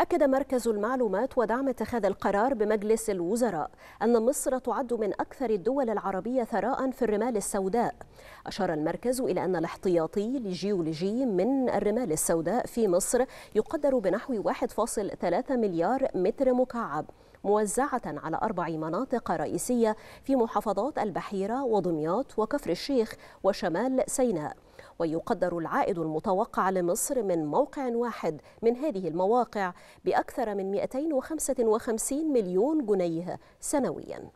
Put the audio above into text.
أكد مركز المعلومات ودعم اتخاذ القرار بمجلس الوزراء أن مصر تعد من أكثر الدول العربية ثراء في الرمال السوداء أشار المركز إلى أن الاحتياطي الجيولوجي من الرمال السوداء في مصر يقدر بنحو 1.3 مليار متر مكعب موزعة على أربع مناطق رئيسية في محافظات البحيرة ودمياط وكفر الشيخ وشمال سيناء ويقدر العائد المتوقع لمصر من موقع واحد من هذه المواقع بأكثر من 255 مليون جنيه سنوياً